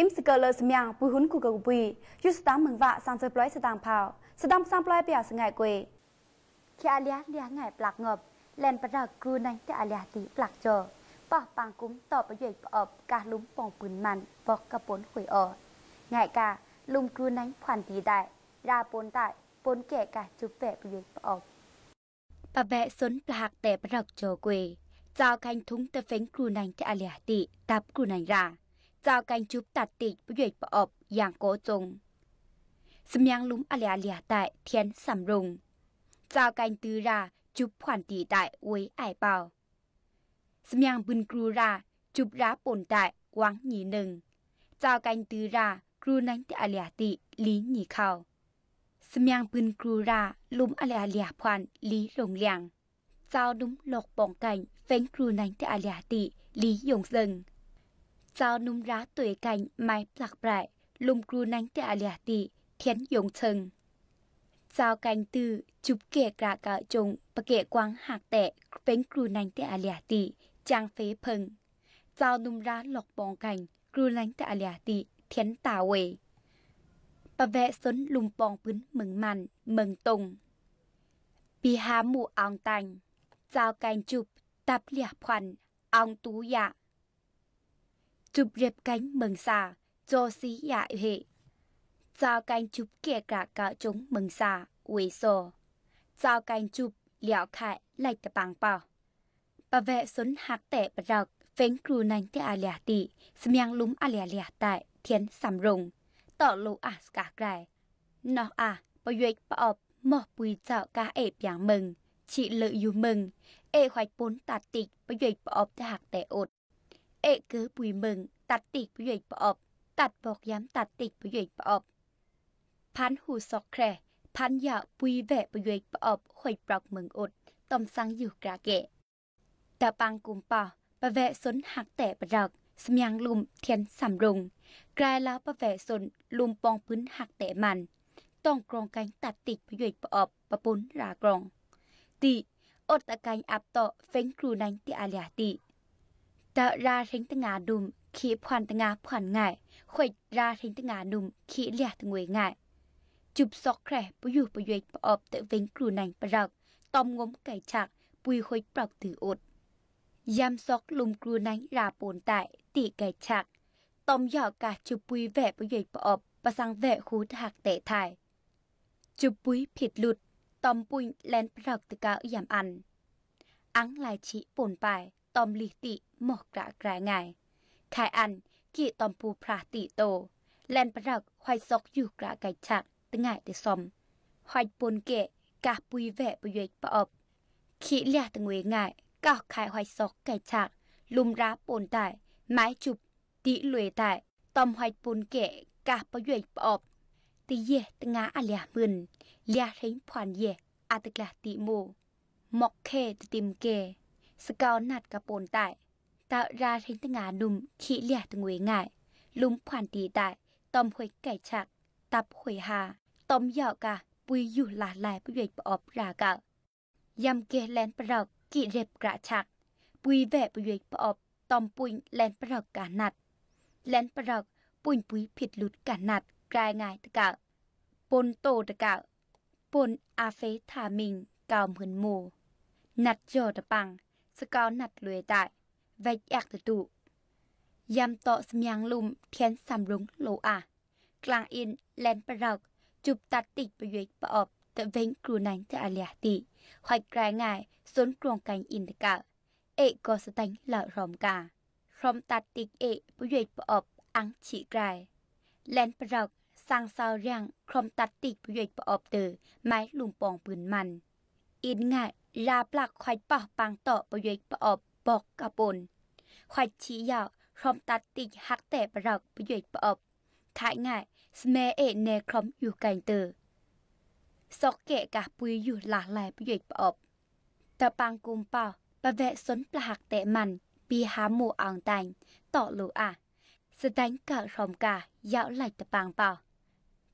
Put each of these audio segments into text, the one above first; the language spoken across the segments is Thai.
ิมสกเลอร์สมยงปุยหุนกูกะปุยยุสตามเมืองวะสังเซปลอยสตางเผาสตามสัมปลอยเปียสงายกวยแค่อาเลียเลียง่ายปลักงบแลนประดักกูในแต่อาเลียตีปลักจอปอปางกุ้มต่อประโยชน์อบกาลุ้มปองปืนมันบอกกระปนหวยออง่ายกาลุมกูในผ่านตีได้ราปนได้ปนแก่กาจุบแปะประโยชน์อบปะแบะสนปลากแต่ประดักจอกวยจาวคันทุ้งต่เฟ้งกูในแต่อาเลียตีตับกูในราจ้ากันจุบตัดติดระโยชน์ปอบอย่างโกจงสมยังลุ้มอะไรอะไรแต่เทียนสำรงจ้ากันตือราจุบผ่อนตีแต่ไว้ไอเป่าสมยังบุญกรูราจุบราปนได้วังหนีหนึ่งจ้ากันตือรากรูนั้นแต่อะไรติลีหนีเข้าสมยังบุญกรูราลุ้มอะไรอะไรผ่อนลีลงเลียง เจ้าดุ้มหลอกปองกันเฟ้นครูนั้นแต่อะไรติลียงซึ่งเจ้านุ่มร้าตุยกันไม้ปลักปลลุมกรูนังแต่อาเลียติเทียนยงเชิงเจ้ากันตือจุบเกะกระกะจงปะเกะกวางหักแตะเป็นกรูนังแต่อาเลียติจางเฟเพิงเจ้านุ่มร้าหลอกบองกันกรูนังแต่อาเลียติเทียนตาเวปะแวะสนลุมปองพื้นเหมืองมันเมืองตรงปีหาหมู่อองตังเจ้ากันจุบ ตับเหลียพันอองตูยะ chụp rệp cánh mừng xà, cho xí dại hệ. Chào cánh chụp kẻ cả cả chúng mừng xà, quỷ sổ. Chào cánh chụp liệu khải lại tập bằng bò. Bà vệ xuân hạc tệ bà rạc, phén cừu nành tê à lẻ tị, xâm yang lúm à lẻ lẻ tại, thiên sầm rùng. Tỏ lũ à cả gài. Nó à, bà duyệt bà ọp, mỏ bùi chào cá ẹp yang mừng. Chị lợi dù mừng, ê hoạch bốn tạt tịch bà duyệt bà ọp tê hạc tẻ ột. เอกเกือปุยมึงตัดติกประโยชน์ปอบ ตัดบอกย้ำตัดติกประโยชน์ปอบ พันหูซอกแครพันหยาปุยแวะประโยชน์ปอบหอยปลอกเมืองอดตอมสังอยู่กระเกะตะปังกุมป่าปะแวะสนหักแต่ประดัก สมยังลุมเทียนสำรงกลายแล้วปะแวะสนลุมปองพื้นหักแต่มัน ต้องกรองกันตัดติดประโยชน์ปอบปะปุ้นรากรอง ติอดตะกันอับต่อเฟ้งครูนังติอาลียติតរារិងតងាដុំខីផាន់តងាផាន់ងាយខុយរារិងតងាដុំខីលះតងួយងាយជុបសក់ក្រេះពយុះពយេកប្រអប់ទៅវិញគ្រូណៃប្រកតំងុំកៃឆាក់ពុយខុយប្រកទឺអ៊ុតយ៉ាំសក់លុំគ្រូណៃរាពូនតៃទីកៃឆាក់តំយកកាសជុបពុយវែពយេកប្រអប់ប្រសាំងវែហ៊ូថាក់តេថៃជុបពុយភិតលុតតំពុញលែនប្រកតកៅយ៉ាំអាន់អាំងឡៃឈីពូនប៉ៃตอมลิติหมอกระกระไงขายอันกี่ตอมปูพระติโต แลนประดักหอยซอกอยู่กระไก่ฉักตึงไงเดซอมหอยปนเกะกะปุยแวะปุยปอบ ขี้เลียตึงเวง่ายก็ขายหอยซอกไก่ฉักลุมร้าปนได้ไม้จุบติลวยไต้ ตอมหอยปนเกะกะปุยปอบตีเยตึงอาอเลียมึนเลียทิ้งผ่อนเยอาตึกละติโมมอกเคติติมเกสกาวนัดกระปนต้ตาราทิงตงาดุมขี้เลียตึงเวง่าย ลุมผ่านตีต้ ตอมหวยไก่ฉัก ตับหวยหาตอมเหยากะปุยอยู่หลาหลายปุยปอบรากะยำเกลแลนปรอกกิเร็บกระชักปุยแวะปุยปอบตอมปุยแลนปรอกกานัด แลนปรอกปุยปุยผิดหลุดกานัดกลายง่ายตะกะปนโตตะกะปนอาเฟทามิงกาวเหมือนโม นัดโยตะปังสกาวนัดเลยได้ไว้แอกตะตุยำต่อสมยังลุมเทียนสำรุงโลอากลางอินแลนประรักจุบตัดติดประโยชน์ประอบตะเวงกรูนังจะอาเลียติหอยกลายง่ายสนกรวงกันอินตะกะ เอกก็สตังหล่ารอมกาพร้อมตัดติดเอกประโยชน์ประอบอังฉีกลาย แลนประรักสร้างซาวเรียงครอมตัดติดประโยชน์ประอบเตอไม้ลุมปองปืนมัน อินง่ายลาปลักควายปะปางต่อประโยชน์ปะอบบอกกระปนควายชี้ยาวครอมตัดติดหักแต่ปรลักประโยชน์ปะอบท้ายง่ายสเมเอเนครอมอยู่ไกลเตอซอกเกะกะปุยอยู่หลากหลายประโยชน์ปะอบ ตะปางกุมเป่าปะแวะสนปลาหักแต่มัน ปีหาหมู่อ่างแตงต่อลูอ่ะสแตงกะครอมกะยาวไหลตะปางเป่า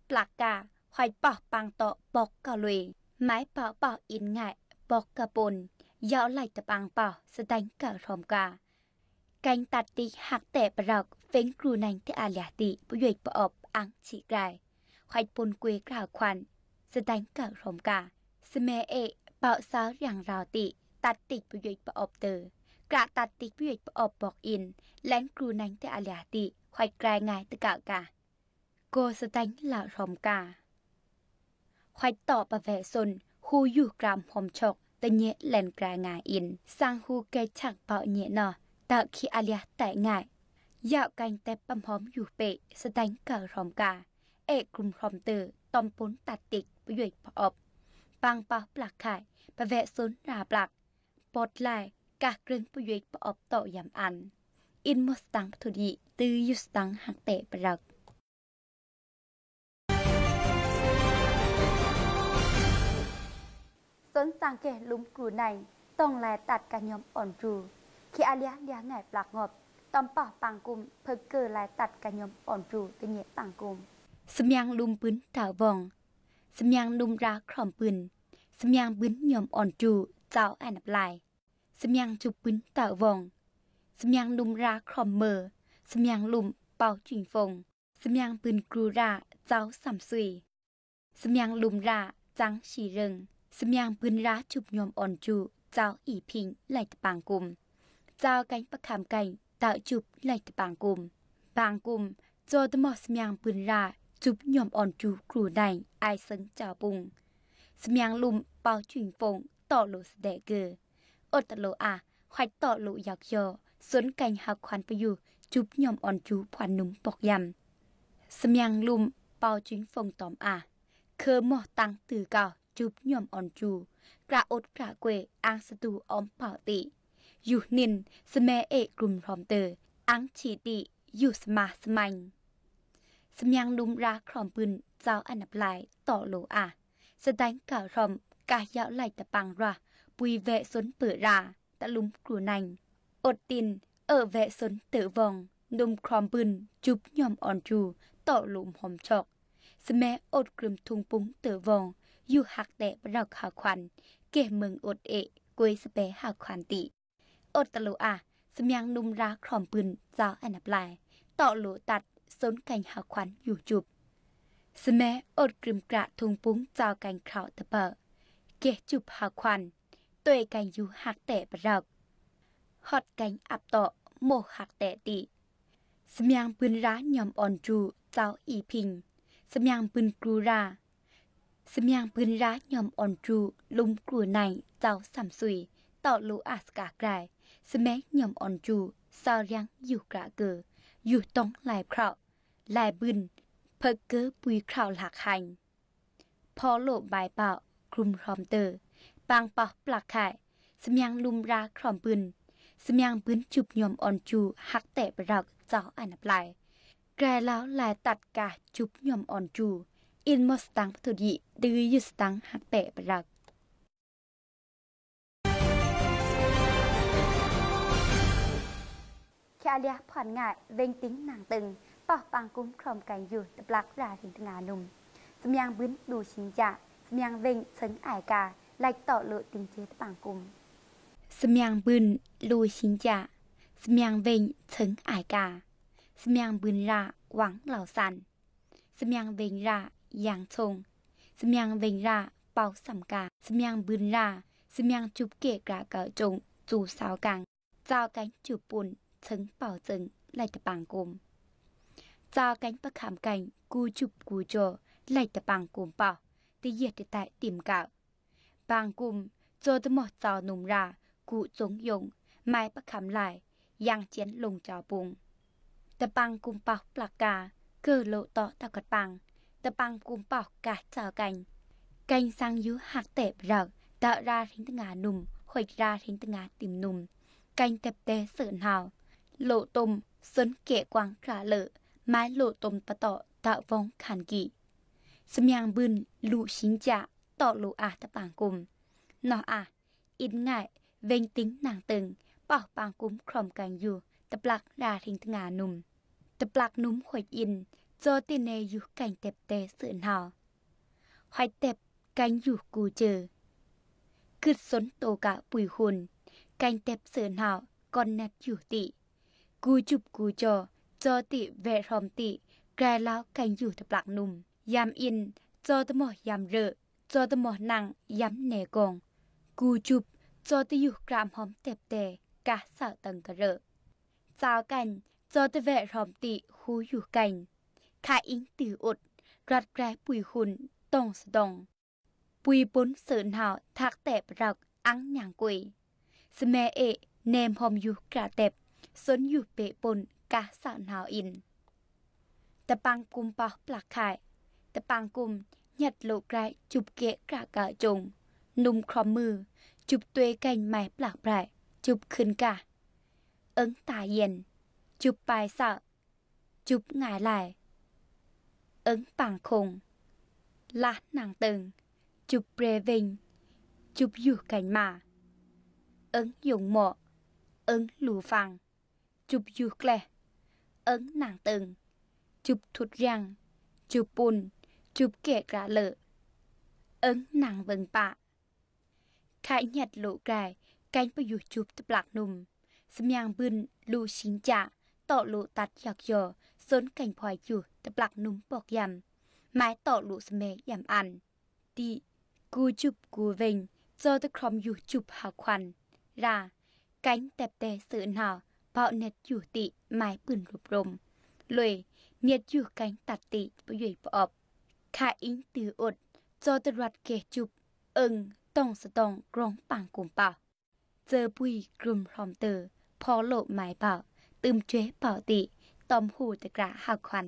ปลักกะควายปะปางต่อบอกกะลุยไม้เป่าเป่าอินง่ายบอกกะปนยาอไหลตะปางเป่าสแตงกะรอมกาการตัดติหักแต่ปรอกเฟ้งกรูนังที่อาลยติปยวยปอบอังฉีไกรควายปนกวยกล่าวควันสแตงกะรอมกาสเมเอเป่าซาวอย่างราวติตัดติปยวยปอบเตอกระตัดติปยวยปอบบอกอิน แลงกรูนังที่อาลยติควายไกรงายตะกะกาโกสแตงหล่ารอมกาควายต่อประแวสนฮูอยู่กลามหอมชกตะเนี่ยแหลนกลางาอินสังหูเกยชักเปาะเนี่ยนอตะคีอาลีแต่ง่ายยาวกันแต่ปัํมหอมอยู่เปะสดงเกะรอมกาเอกกลุ่มรอมเตอตอมปุ้นตัดติดประยปอบปังปอปลักไข่ประแวะซุนราปลักปดไล่กะกรึงประยปอบโตยำอัน อินมอสตังปุถุดีตือยุสตังหักเตะปรลัก Tuấn sàng kể lúng cử này, tông là tạt cả nhóm ổn trù. Khi Alia lia ngài lạc ngọp, tổng bỏ bằng cùng, phơi cử lại tạt cả nhóm ổn trù từ nhẹ bằng cùng. Sâm nhang lùm bướn thảo vòng, sâm nhang lùm ra khỏm bướn, sâm nhang bướn nhóm ổn trù, cháu ăn nập lại. Sâm nhang chụp bướn thảo vòng, sâm nhang lùm ra khỏm mờ, sâm nhang lùm bao trình phòng, sâm nhang bướn cử ra, cháu sảm suy, Sâm nhang lùm ra, trắng xì rừng. สมยางปืนร้าจุบยมอ่อนจูเจ้าอีพิงไหลตะปางกุมเจ้าไก่ประคำไก่เต่าจุบไหลตะปางกุมปางกุมโจตมอสมยางปืนราจุบยมอ่อนจูกรูได้ไอเซิงเจ้าปุง สมยางลุมเปาจุงฟงต่อหลสเดเกออดตโลอาหอยต่อหลยอกโยอสนไก่หักควันไปอยู่จุบยมอ่อนจูผวันนุ่มปอกยำสมยางลุมเปาจุงฟงตอมอาเคอหมอตังตือเก่า chụp nhóm on chu cả ốt cả quê ang sa tu om bảo tị yu nin sme e grum rom tờ ang chỉ tị yu sma smanh smyang đum ra khrom pun giao an nập lại tỏ lộ à sẽ đánh cả ròm cả dạo lại tập bằng ra bùi vệ xuân bửa ra đã lúng củ nành ốt tin ở vệ xuân tử vòng nôm khrom pun chụp nhóm on chu tỏ lụm hòm chọc vòng อยู่หักแต่เราข่าวควันเก่เมืองอดเอะกวยสเปหาควันติอดตะลุอะสมยังนุ่มรัาขอมปืนเจ้าอันดับลายต่อหลูตัดสนไก่หาควันอยู่จุบ สมอดกริมกระทุงปุ้งเจ้าไก่ข่าวตะเปอเกะจุบหาควันตัวไก่อยู่หักแต่เราหอดไก่อับต่อโมหักแต่ติ สมยังปืนร้านยอมอ่อนจูเจ้าอีพิง สมยังปืนกรูราสมยางปืนร้ายอมอ่อนจู ลุมกลัวในเจ้าสัมสุยต่อลูอาสกาไกรสมัยยอมอ่อนจูซายังอยู่กระเกออยู่ต้องหลายคราวหลายบึนเพอเกอปุยคราวหลักหันพอโลบายเป่าคลุมพร้อมเตอร์ปางปอปลักไข่สมยางลุมราครอมปืนสมยางปืนจุบยอมอ่อนจูหักแตะประดักเจ้าอันปลายไกรแล้วหลายตัดกะจุบยอมอ่อนจูอินมอสตังพุทธิ ดือยุสตังหักเปะปรักแค่เลียผ่อนง่าย เว่งติ้งหนังตึงต่อปางกุ้มครอมกันอยู่ตะปลักราถึงงานุ่มสมยังบึ้นดูชิงจะสมยังเว่งเชิงอายกาไล่ต่อลอติงเจตปางกุ้มสมยังบึ้นดูชิงจะสมยังเว่งเชิงอายกา สมยังบึ้นระหวังเหล่าสัน สมยังเว่งระอย่างชงสมยังเวงรา เป่าสำกาสมยังบืนรา สมยังจุบเกะกระเกาจง จูสาวกังเจ้ากันจูปุ่นเชิงเป่าจึงไหลตะปางกลมเจ้ากันประคำกันกูจุบกูโจไหลตะปางกลมเป่าตะเยียดตะแตะติ่มเก่าปางกลมโจตะหมดเจ้าหนุ่มรา กูจงยง ไม้ประคำไหลยังเจียนลงจอปุง ตะปังกุมเป่าปลากกาเกิดโลต่อตะกัดปังตะปังกุมปอกกะเจอกันกันสังยุหักเตบรราตะราทิ้งตงาหนุ่มหอยราทิ้งตงาติมหนุ่มกันเตบเตเสือนหาวโลตมสนเกะกวางกระเลอไม้โลตมปะต่อตะฟองขันกีสมยังบึนลูชิงจะต่อลูอาตะปังกุมนออาอินง่ายเวงติ้งนางตึงปอกปังกุมครอมกันอยู่ตะปลักราทิ้งตงาหนุ่มตะปลักนุ่มหอยอิน do tiền này dù cảnh đẹp tệ sự nào. Hoài đẹp cánh dù cù chờ. Cứt sốn tổ cả bùi hồn, cảnh đẹp sự nào còn nét dù tị. Cù chụp cù trò, do tị về ròm tị, gài lão cảnh dù thập lạc nùm. Yam in, do tấm mỏ yam rợ, do tấm mỏ nặng, yam nè gòn. Cù chụp, do tị dù grạm hóm đẹp tệ, cả sợ tầng cả rợ. Chào cảnh, do tị về ròm tị, khu dù cảnh. ขาอิงตืออดรัดแกร้ปุยหุ่นตองสดองปุยปุ้นเสินหาวทักแตบรักอังหยางกุยสแมเอเนมหอมอยู่กระเต็บสนอยู่เปะปนกะสานหาวอินตะปังกุมปะปลักไข่ตะปังกุมหยัดโลกไรจุบเกะกระกะจง นุ่มครอมมือจุบตัวแก่ใหม่ปลักไพรจุบขึ้นกะเอิงตาเย็นจุบปลายสะจุบหงายไหล ứng bằng khùng lá nàng từng chụp rê vinh chụp dù cảnh mà ứng dụng mộ ứng lù phẳng chụp dù lệ, ứng nàng từng chụp thụt răng, chụp bùn chụp kẻ cả lợ ứng nàng vừng bạ khai nhặt lộ gài cánh bao dù chụp tập lạc nùm xâm nhàng bươn lù xính chạ tọ lộ tạt giặc giờ สนกังพอยอยู่ตะปลักนุ่มปอกยำไม้ต่อหลุสเมยำอันตีกูจุบกูเวงจอตะครอมอยู่จุบหาควันรากังแตบแต่สื่อหนาวเป่าเน็ดอยู่ติไม้ปืนรูปรมเลยเน็ดอยู่กังตัดติปยุ่ยปอบขาอิงตืออดจอตะรัดเกจุบเอิงต้องสตองกรองปังกลุ่มเป่าเจอปุยกลุ่มพร้อมเตอพอโลไม้เป่าตืมเจ้เป่าติตอมหูตะกระหักควัน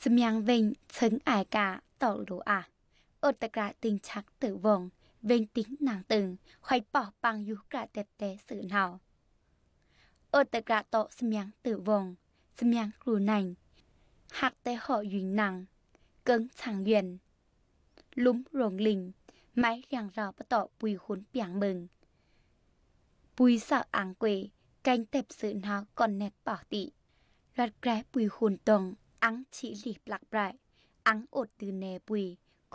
สมยังเวงเชิงอายกาต่อหลูอ่ะอดตะกระติงชักตือวง เวงติ้งนางตึงคอยปอกปังยุกระเตเตสื่อเฮาอดตะกระโตสมยังตือวง สมยังกลูนังหักเตหอยุนนางเกิงฉางเย็นลุ้มหลงลิงไม้เรียงราวประตอปุยขุนเปียงมึงปุยสาอังเกวกกนเต็บสื่อเฮาก่อนแนกปอกติรัดแกรปุยหุ่นตรงอังฉีหลีปลักปลายอังอดตื่นแนปุย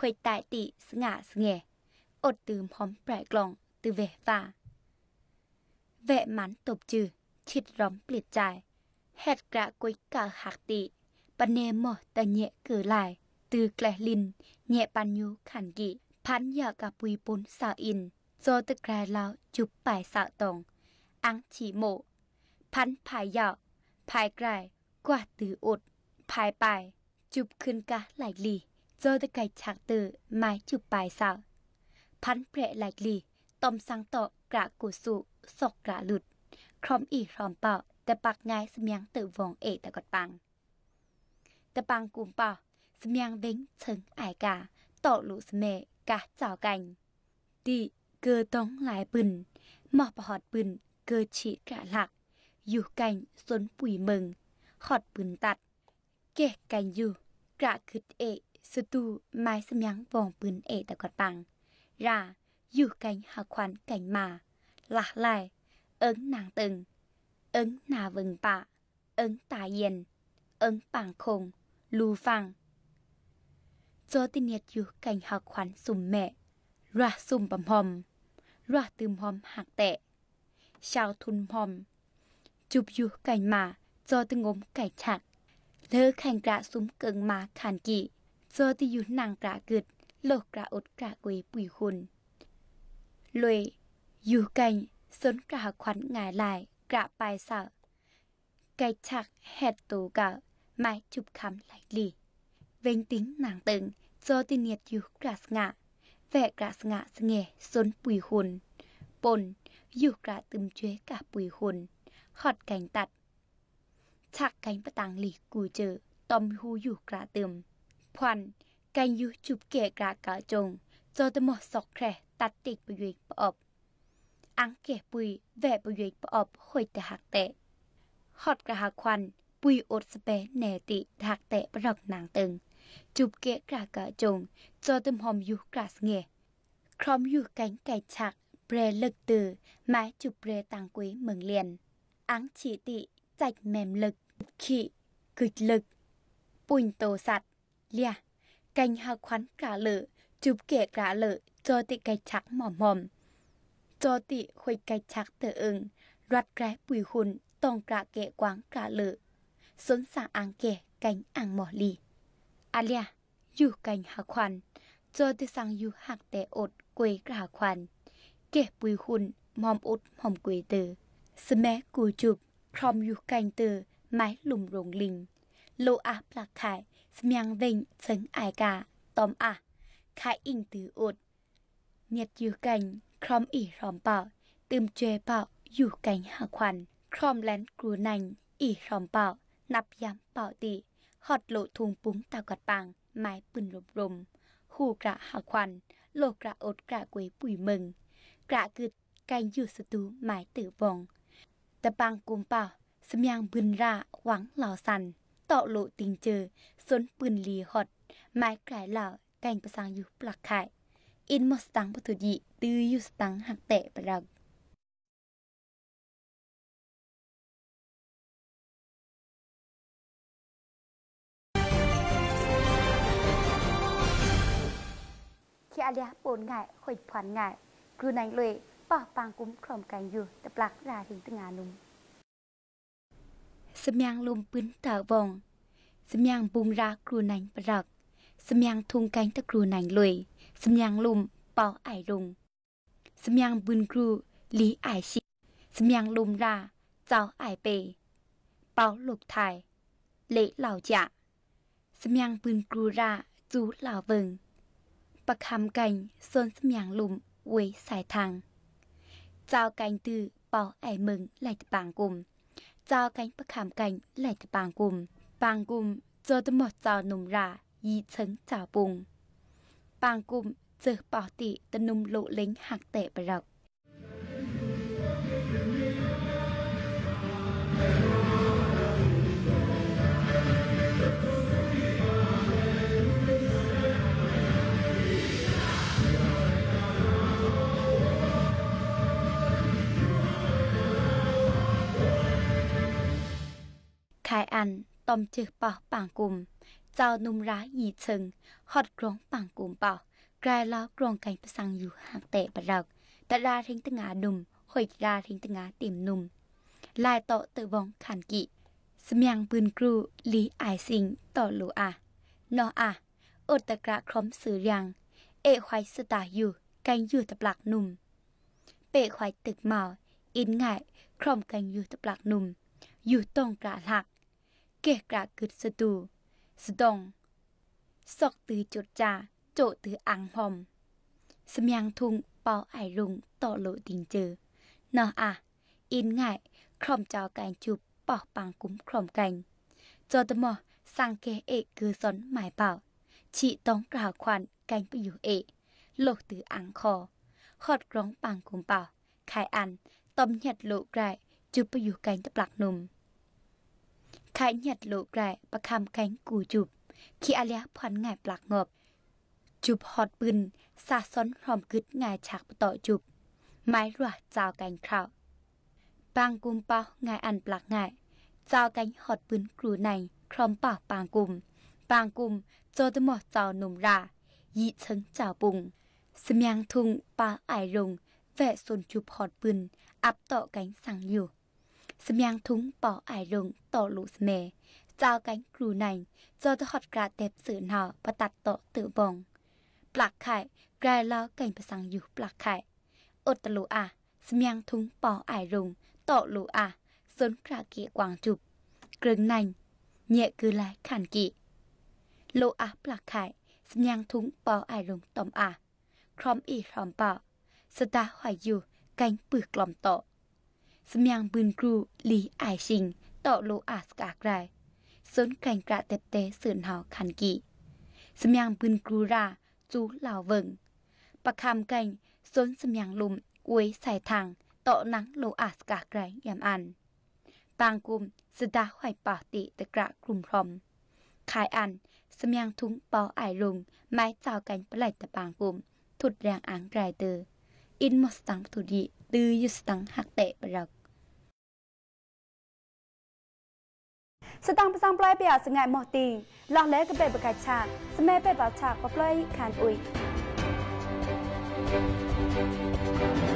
คอยตายติสง่าสงเงอดตื่มพร้อมแปรกลองตื่เวฟ้าเวะมันตบจืดชิดร้อมเปลี่ยนใจแหดกระกุยกะหักติปะเนหมอแตะเนะเกือลายตื่แกลลินเนะปันยูขันกิ พันอยากกับปุยปุนสาอินโจตะแกรแล้วจุบปลายสาตองอังฉีโมพันผายยากภายไกลกว่าตืออดภายไป จุบขึ้นกะไหลลีโจตะไก่ฉากตือไม้จุบปลายเสาพันเปรไหลลีตอมสังต่อกระกุสุศกกระหลุดครอมอีครอมเป่าแต่ปักง่ายสมียงตือวงเอตะกดปังตะปังกุมเป่าสมียงเว้งเชิงอายกาต่อหลุสเมกะเจ้ากันดีเกอต้องหลายปืนหมอบหอดปืนเกอฉีกระหลักอยู่ไก่สนปุ๋ยเมืองขอดปืนตัดเกะกันอยู่กระคืดเอสตูไม้สมยังวองปืนเอแตะกอดปังราอยู่ไก่หาควันไก่มาหลกหลาเอิงนางตึงเอิงนาเวิงปะเอิงตาเย็นเอิงปางคงลูฟังโจติเนียดอยู่ไก่หาควันสุ่มแม่ราสุ่มปมพอมราตืมพอมหักแตะชาวทุนพอม chụp dù cảnh mà do tư ngốm cải chặt lơ khanh ra súng cưng mà khàn kỵ do tư dù nàng ra gượt lột ra ốt ra quế bùi hùn lùi dù cảnh sớn ra khoắn ngài lại ra bài sợ cải chặt hẹt tù cả mãi chụp khám lại lì vênh tính nàng từng do tư nhiệt dù ra ngạ vẻ ra ngạ nghe sớn bùi hùn bồn dù ra từng chế cả bùi hùn ขอดไก่ตัดฉักไก่ประตังหลีกูเจอตอมหูอยู่กระเติมพวันไก่ยูจุบเกะกระกะจงจอตมอสอกแคร์ตัดติดปยุยปอบ อังเกะปุยแวะปยุยปอบหอยแต่หักแตะขอดกระหักควัน ปุยอดสเปแนติหักแตะประลอกนางตึง จุบเกะกระกะจงจอตมหอมอยู่กระสเงครอมอยู่แกงไก่ฉัก เปรเลิกตือไม้จุบเปรต่างกุ้ยเมืองเลียน áng chỉ tị, chạch mềm lực, khị, c ự c lực. Bùn tổ s ạ t lia, cành hạ khoắn cả lử, chụp kẻ cả lử, cho tị cái chắc mỏm mỏm. Cho tị k h u ỵ cái chắc tự ứng, đoạt cái bùi hùn, tông cả kẻ quáng cả lử. x u ố n g x a áng kẻ, c à n h áng mỏ lì. Alia, dù cành hạ khoắn, cho tị sang dù hạc tẻ ột quê cả khoắn. Kẻ bùi hùn, มอุดมอมก q ย ê t อสแมกูจุบพร้อมอยู่กันเตอไม้หลุมรงลิงโลอาปลักขายสมยังเวงเซิงไอกาตอมอะขายอิงตืออดเนียดอยู่กันคร้อมอีรอมเป่าตืมเจเป่าอยู่กันหาควันคร้อมแลนกรูนันอีรอมเป่านับย้ำเป่าตีหอดโลทุงปุ้งตากัดปังไม้ปืนรบรมหูกระหาควันโลกระอดกระกวยปุ๋ยมึงกระกึดกันอยู่สตูไม้ตือบองตะปางกุมเป่าสมยางบืนราหวังเหล่าสันต่อโลติงเจอสนปืนลีหดไม้กลาเหล่า แกงประสังอยู่ปลักไข่อินมสตังปทุยิตืออยู่สตังหักเตะปรังแค่อเดียปนง่ายข่อยผันง่ายคือในเลยป่าปางกุ้มครอมกันอยู่แต่ปลักราถึงตงานุมสมยังลมปืนเต่าบองสมยังบุมรากรูนังปรัก สมยังทุงกันตะกรูนังลุยสมยังลมเป่าไอรุงสมยังบุญครูลีไอชิสมยังลมราเจ้าไอเปเป่าลูกไทยเละเหล่าจะสมยังปืนกรูราจูเหล่าเบิงประคำกันโซนสมยังลุมเวสายทางចៅកាញ់ទឺបោអែមឹងឡៃតបាងគុំចៅកាញ់បខំកាញ់ឡៃតបាងគុំបាងគុំចោតមោះចៅនុំរាយីឈឹងចៅពុងបាងគុំចើបោតិតនុំលោកលេងហាក់តេប្រកายอันตอมจึอเป่าปางกลุ่มเจ้านุ่มร้ายหยีเชิงหอดกรองปางกลุ่มเป่ากลายแล้วกรองไก่ประสังอยู่ห่างเตะประดักตะราทิ้งตงาดุมหอยราทิ้งตงาติ่มนุ่มลายโตเตวองขันกิสมยังปืนกรูลีไอซสิง ต่อหลูอะนออะอดตะกระครอมสื่อยัง เอควายสตาอยู่กันอยู่ตะปลักนุ่ม เปควายตึกเมาอินง่ายครอมกันอยู่ตะปลักนุ่ม อยู่ตรงกระหลักเกะกระกึดสะดูสะดงสอกตือจดจา โจตืออังพอม สมยังทุงเปาไอรุงต่อโลดิงเจอ นออะอินง่ายครอมเจ้ากก่จุบปอกปังกุ้มครอมกันจอตมอสังเกเอกคือสนหมายเป่าชีต้องกล่าวควันกันไปอยู่เอกโลกตืออังคอขอดร้องปังกุ้มเป่าไขอันต้มหยัดโลกไรจุบไปอยู่กันตะปลักนุ่มขายหยัดโลกไรประคำแข้งกูจุบขี้อาเลียผ่อนง่ายปลักงบ จุบหอดปืนสาซ้อนหอมกึดง่ายฉากต่อจุบ ไม้รัวเจ้าแกงคราวปางกุมเป่าง่ายอันปลักง่ายเจ้าแกงหอดปืนกรูในครอมป่าปางกุมปางกุมโจตมอเจ้าหนุ่มรายีเชิงจ้าปุงสมยังทุงปาไอรงแวะสนจุบหอดปืนอับต่อแกงสั่งอยู่สมยังทุ้งปอไอลงต่อลูสเม เจ้ากันกรูในจอหอดกระเต็บสื่อหนอประตัดโตตือบงปลักไข่ไกลเล้วกันประสังอยู่ปลักไข่อดตลูอาสมยังทุ้งปอไอลงต่อลูอาสนกระเกียกวางจุบกรึงในเนียคือลายขันกิโลอาปลักไข่สมยังทุ้งปอไอลงตอมอาครอมอีครอมปอสตาหอยอยู่กันปือกลอมโตสมยังปืนกรูลีไอชิงต่อโลอาสกากรายสนแข่งกระเตบเตเสือนหาคันกีสมยังปืนกรูราจูเหล่าเวิงประคำก่นสนสมยังลุมอวยใส่ทางต่อนังโลอาสกากรายยำอันปางกลุ่มสดาหอยปอติตะกระกลุ่มพรอมขายอันสมยังทุ้งปอไอลุงไม้เจ้ากันปลายตะปางกลุ่มถุดแรงอังไกรเตออินมอสตังทุดีตือยุสตังหักเตะบรักស្តាំផ្សាំផ្លែពីអសងាយមកទីឡោះលែកបេបកាឆាស្មែបេបឆាបផ្លៃខានអ៊ុយ